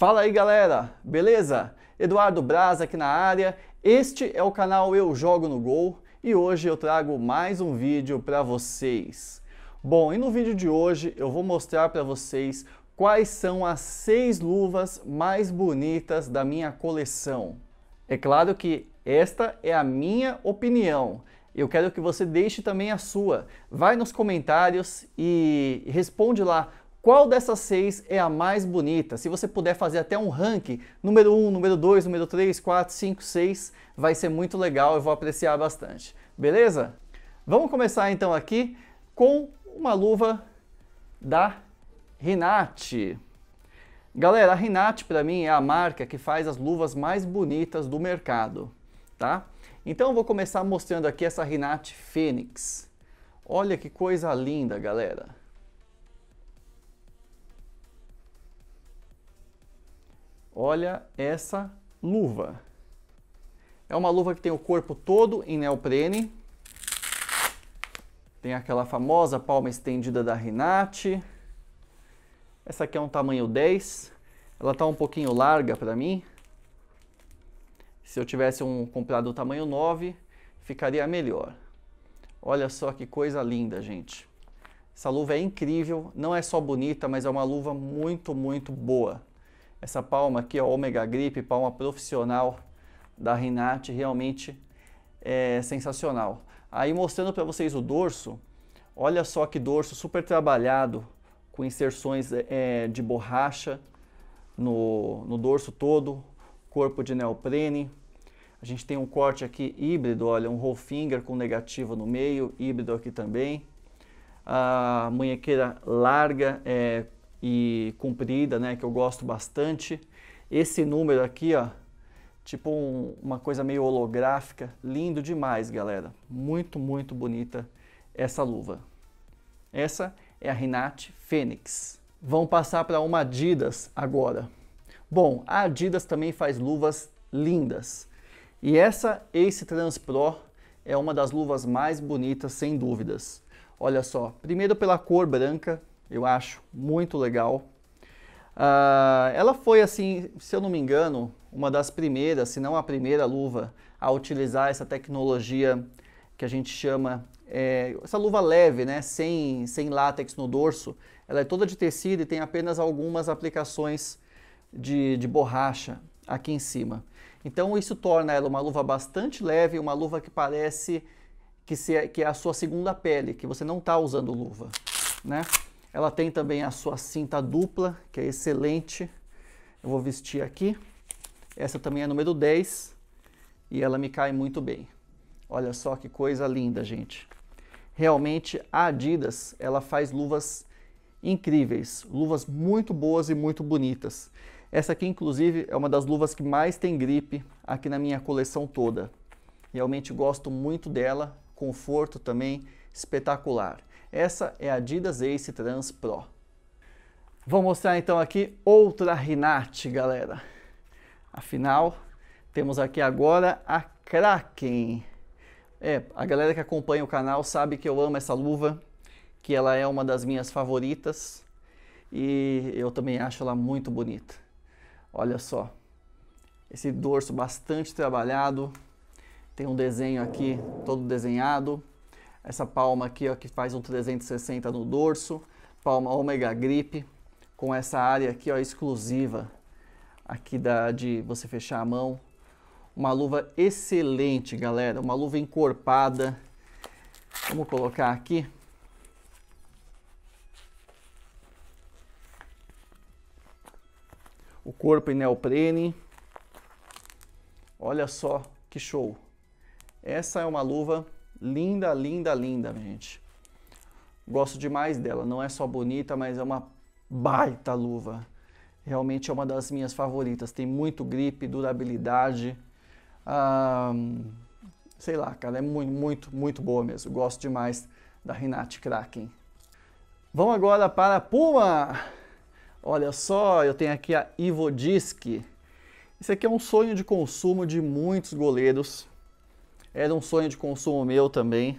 Fala aí galera, beleza? Eduardo Braz aqui na área, este é o canal Eu Jogo no Gol e hoje eu trago mais um vídeo para vocês. Bom, e no vídeo de hoje eu vou mostrar para vocês quais são as seis luvas mais bonitas da minha coleção. É claro que esta é a minha opinião, eu quero que você deixe também a sua. Vai nos comentários e responde lá qual dessas seis é a mais bonita? Se você puder fazer até um ranking, número 1, um, número 2, número 3, 4, 5, 6, vai ser muito legal, eu vou apreciar bastante. Beleza? Vamos começar então aqui com uma luva da Rinati. Galera, a Rinati para mim é a marca que faz as luvas mais bonitas do mercado, tá? Então eu vou começar mostrando aqui essa Rinati Fênix. Olha que coisa linda, galera. Olha essa luva. É uma luva que tem o corpo todo em neoprene. Tem aquela famosa palma estendida da Renate. Essa aqui é um tamanho 10. Ela está um pouquinho larga para mim. Se eu tivesse um comprado o tamanho 9, ficaria melhor. Olha só que coisa linda, gente. Essa luva é incrível, não é só bonita, mas é uma luva muito, muito boa. Essa palma aqui, ó, Omega Grip, palma profissional da Renate, realmente é sensacional. Aí mostrando para vocês o dorso, olha só que dorso super trabalhado, com inserções é, é, de borracha no, no dorso todo, corpo de neoprene. A gente tem um corte aqui híbrido, olha, um roll finger com negativo no meio, híbrido aqui também. A munhequeira larga, é, e comprida, né, que eu gosto bastante. Esse número aqui, ó, tipo um, uma coisa meio holográfica, lindo demais, galera. Muito, muito bonita essa luva. Essa é a Renate Fênix. Vamos passar para uma Adidas agora. Bom, a Adidas também faz luvas lindas. E essa Ace Trans Pro é uma das luvas mais bonitas, sem dúvidas. Olha só, primeiro pela cor branca, eu acho muito legal. Uh, ela foi, assim, se eu não me engano, uma das primeiras, se não a primeira luva a utilizar essa tecnologia que a gente chama, é, essa luva leve, né, sem, sem látex no dorso. Ela é toda de tecido e tem apenas algumas aplicações de, de borracha aqui em cima. Então isso torna ela uma luva bastante leve, uma luva que parece que, se, é, que é a sua segunda pele, que você não está usando luva, né? Ela tem também a sua cinta dupla, que é excelente. Eu vou vestir aqui. Essa também é número 10 e ela me cai muito bem. Olha só que coisa linda, gente. Realmente a Adidas, ela faz luvas incríveis, luvas muito boas e muito bonitas. Essa aqui, inclusive, é uma das luvas que mais tem gripe aqui na minha coleção toda. Realmente gosto muito dela, conforto também espetacular. Essa é a Adidas Ace Trans Pro. Vou mostrar então aqui outra Rinate, galera. Afinal, temos aqui agora a Kraken. É, a galera que acompanha o canal sabe que eu amo essa luva, que ela é uma das minhas favoritas e eu também acho ela muito bonita. Olha só, esse dorso bastante trabalhado, tem um desenho aqui todo desenhado, essa palma aqui ó, que faz um 360 no dorso, palma ômega grip, com essa área aqui ó, exclusiva aqui da, de você fechar a mão. Uma luva excelente, galera, uma luva encorpada. Vamos colocar aqui. O corpo em neoprene. Olha só que show. Essa é uma luva Linda, linda, linda, gente. Gosto demais dela. Não é só bonita, mas é uma baita luva. Realmente é uma das minhas favoritas. Tem muito grip, durabilidade. sei lá, cara, é muito, muito, muito boa mesmo. Gosto demais da Renate Kraken. Vamos agora para a Puma. Olha só, eu tenho aqui a Ivo Ivodisc. Esse aqui é um sonho de consumo de muitos goleiros. Era um sonho de consumo meu também,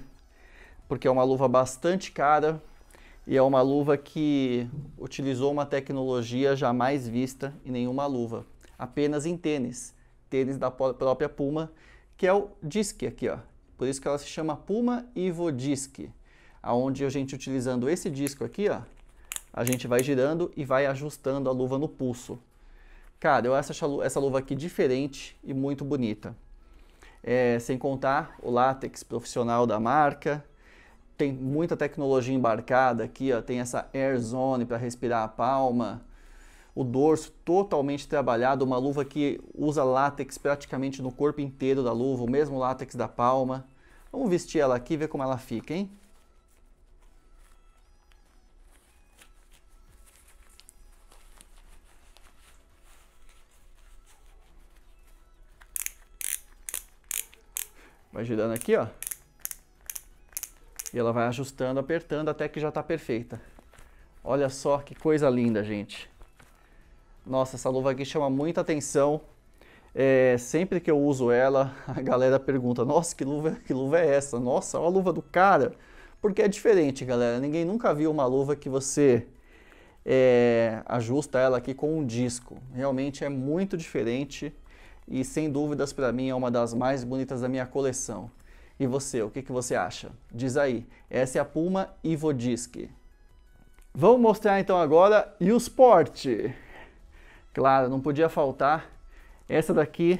porque é uma luva bastante cara e é uma luva que utilizou uma tecnologia jamais vista em nenhuma luva, apenas em tênis, tênis da própria Puma, que é o disque aqui, ó. Por isso que ela se chama Puma Evo Disque, aonde a gente utilizando esse disco aqui, ó, a gente vai girando e vai ajustando a luva no pulso. Cara, eu acho essa luva aqui diferente e muito bonita é, sem contar o látex profissional da marca. Tem muita tecnologia embarcada aqui, ó, tem essa air zone para respirar a palma, o dorso totalmente trabalhado, uma luva que usa látex praticamente no corpo inteiro da luva, o mesmo látex da palma. Vamos vestir ela aqui e ver como ela fica, hein? Vai girando aqui, ó. E ela vai ajustando, apertando até que já está perfeita. Olha só que coisa linda, gente. Nossa, essa luva aqui chama muita atenção. É, sempre que eu uso ela, a galera pergunta, nossa, que luva, que luva é essa? Nossa, olha a luva do cara. Porque é diferente, galera. Ninguém nunca viu uma luva que você é, ajusta ela aqui com um disco. Realmente é muito diferente e sem dúvidas para mim é uma das mais bonitas da minha coleção. E você, o que, que você acha? Diz aí, essa é a Puma Ivodisc. Vamos mostrar então agora e o Sport. Claro, não podia faltar. Essa daqui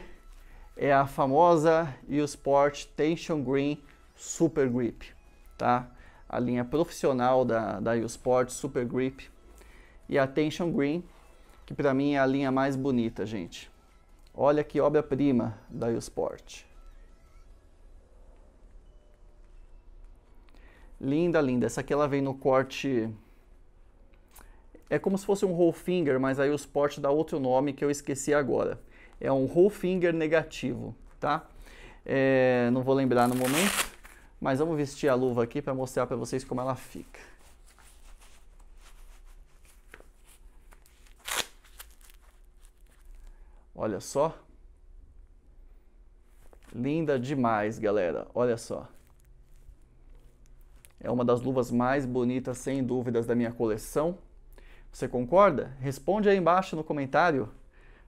é a famosa e o Sport Tension Green Super Grip, tá? A linha profissional da da U Sport Super Grip e a Tension Green, que para mim é a linha mais bonita, gente. Olha que obra-prima da Sport. Linda, linda. Essa aqui ela vem no corte. É como se fosse um roll finger, mas aí o sport dá outro nome que eu esqueci agora. É um roll finger negativo, tá? É... não vou lembrar no momento, mas vamos vestir a luva aqui para mostrar para vocês como ela fica. Olha só. Linda demais, galera. Olha só. É uma das luvas mais bonitas, sem dúvidas, da minha coleção. Você concorda? Responde aí embaixo no comentário.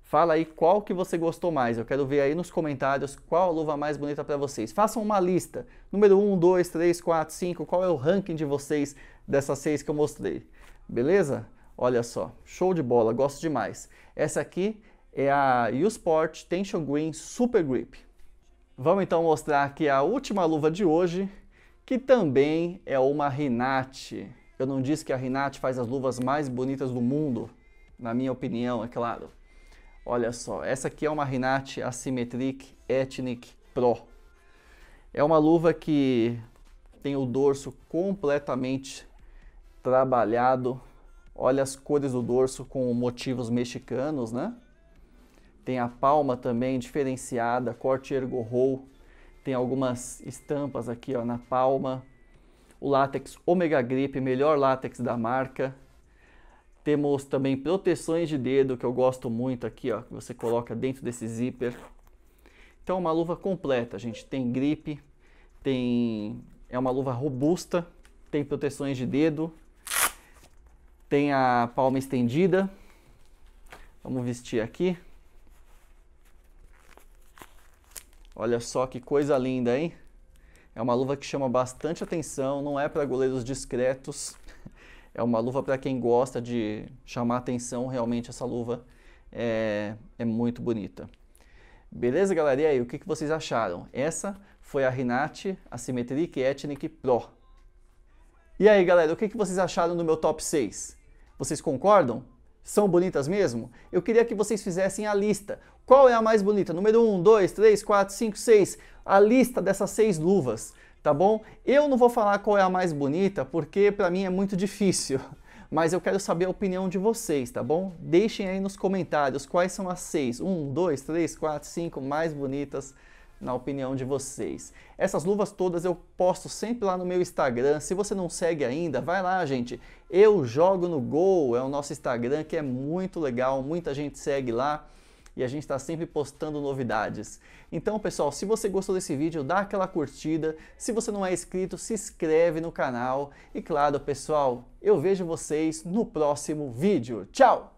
Fala aí qual que você gostou mais. Eu quero ver aí nos comentários qual a luva mais bonita para vocês. Façam uma lista. Número 1, 2, 3, 4, 5. Qual é o ranking de vocês dessas seis que eu mostrei? Beleza? Olha só. Show de bola. Gosto demais. Essa aqui é a U-Sport Tension Green Super Grip. Vamos então mostrar aqui a última luva de hoje, que também é uma Renate. Eu não disse que a Renate faz as luvas mais bonitas do mundo, na minha opinião, é claro. Olha só, essa aqui é uma Renate Asymmetric Ethnic Pro. É uma luva que tem o dorso completamente trabalhado. Olha as cores do dorso com motivos mexicanos, né? tem a palma também diferenciada, corte ergo roll, tem algumas estampas aqui ó, na palma, o látex Omega Grip, melhor látex da marca. Temos também proteções de dedo que eu gosto muito aqui, ó, que você coloca dentro desse zíper. Então é uma luva completa, gente, tem grip, tem é uma luva robusta, tem proteções de dedo, tem a palma estendida. Vamos vestir aqui. Olha só que coisa linda, hein? É uma luva que chama bastante atenção, não é para goleiros discretos. É uma luva para quem gosta de chamar atenção, realmente essa luva é, é muito bonita. Beleza, galera? E aí, o que, vocês acharam? Essa foi a Rinati Asymmetric Ethnic Pro. E aí, galera, o que, que vocês acharam do meu top 6? Vocês concordam? são bonitas mesmo? Eu queria que vocês fizessem a lista. Qual é a mais bonita? Número 1, 2, 3, 4, 5, 6. A lista dessas seis luvas, tá bom? Eu não vou falar qual é a mais bonita porque para mim é muito difícil. Mas eu quero saber a opinião de vocês, tá bom? Deixem aí nos comentários quais são as seis. 1, 2, 3, 4, 5 mais bonitas na opinião de vocês. Essas luvas todas eu posto sempre lá no meu Instagram. Se você não segue ainda, vai lá, gente. Eu jogo no gol, é o nosso Instagram que é muito legal, muita gente segue lá e a gente está sempre postando novidades. Então, pessoal, se você gostou desse vídeo, dá aquela curtida. Se você não é inscrito, se inscreve no canal. E claro, pessoal, eu vejo vocês no próximo vídeo. Tchau!